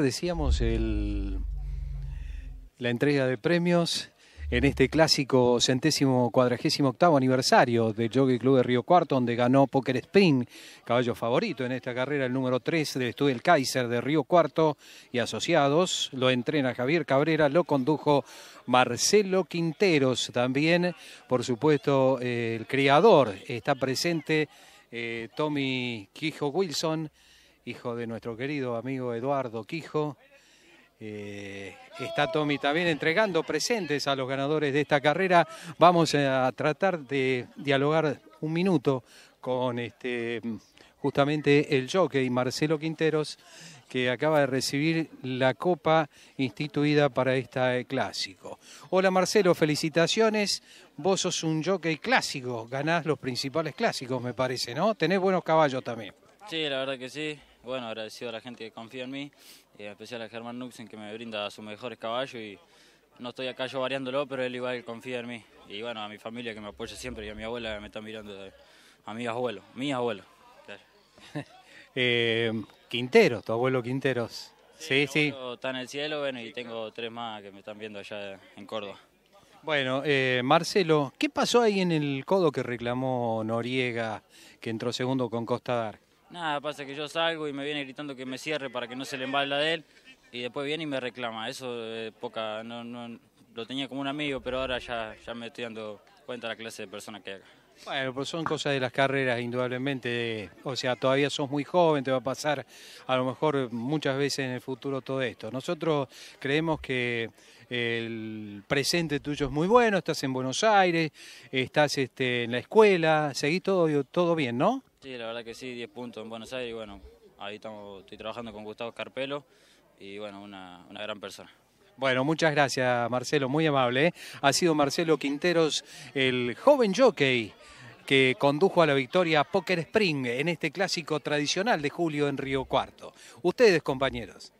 decíamos, la entrega de premios en este clásico centésimo cuadragésimo octavo aniversario del Jockey Club de Río Cuarto, donde ganó Poker Spring, caballo favorito en esta carrera, el número 3 del estudio El Kaiser de Río Cuarto y asociados. Lo entrena Javier Cabrera, lo condujo Marcelo Quinteros también, por supuesto, eh, el criador está presente, eh, Tommy Quijo Wilson hijo de nuestro querido amigo Eduardo Quijo. Eh, está Tommy también entregando presentes a los ganadores de esta carrera. Vamos a tratar de dialogar un minuto con este, justamente el jockey Marcelo Quinteros, que acaba de recibir la copa instituida para este clásico. Hola Marcelo, felicitaciones. Vos sos un jockey clásico, ganás los principales clásicos, me parece, ¿no? Tenés buenos caballos también. Sí, la verdad que sí bueno, agradecido a la gente que confía en mí, eh, especial a Germán Nuxen que me brinda sus mejores caballos y no estoy acá yo variándolo, pero él igual confía en mí. Y bueno, a mi familia que me apoya siempre y a mi abuela que me está mirando, eh, a mi abuelo, mi abuelo, eh, Quintero, tu abuelo Quinteros. Sí, sí. Está en el cielo, bueno, y tengo tres más que me están viendo allá en Córdoba. Bueno, eh, Marcelo, ¿qué pasó ahí en el codo que reclamó Noriega, que entró segundo con Costa Dar? Nada, pasa que yo salgo y me viene gritando que me cierre para que no se le embalda de él y después viene y me reclama. Eso poca, no, no, lo tenía como un amigo, pero ahora ya, ya me estoy dando cuenta la clase de persona que hay acá. Bueno, pues son cosas de las carreras, indudablemente. O sea, todavía sos muy joven, te va a pasar a lo mejor muchas veces en el futuro todo esto. Nosotros creemos que el presente tuyo es muy bueno, estás en Buenos Aires, estás este, en la escuela, seguís todo, todo bien, ¿no? Sí, la verdad que sí, 10 puntos en Buenos Aires y bueno, ahí estamos, estoy trabajando con Gustavo Carpelo y bueno, una, gran persona. Bueno, muchas gracias Marcelo, muy amable. ¿eh? Ha sido Marcelo Quinteros, el joven jockey que condujo a la victoria Poker Spring en este clásico tradicional de julio en Río Cuarto. Ustedes, compañeros.